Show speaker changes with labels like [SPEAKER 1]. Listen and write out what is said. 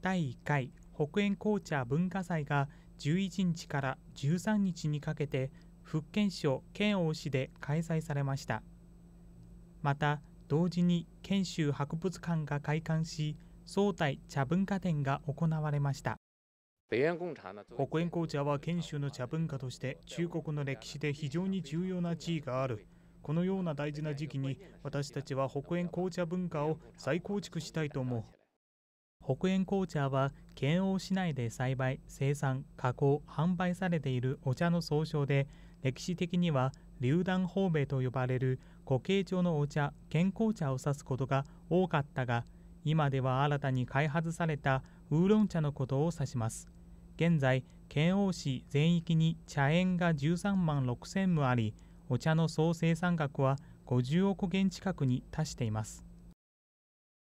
[SPEAKER 1] 第1回北園紅茶文化祭が11日から13日にかけて福建省県王市で開催されましたまた同時に県州博物館が開館し総体茶文化展が行われました北園紅茶は県州の茶文化として中国の歴史で非常に重要な地位があるこのような大事な時期に私たちは北園紅茶文化を再構築したいと思う北縁紅茶は県央市内で栽培生産加工販売されているお茶の総称で歴史的には榴弾方米と呼ばれる固形状のお茶健康茶を指すことが多かったが今では新たに開発されたウーロン茶のことを指します現在県央市全域に茶園が13万6000棟ありお茶の総生産額は50億元近くに達しています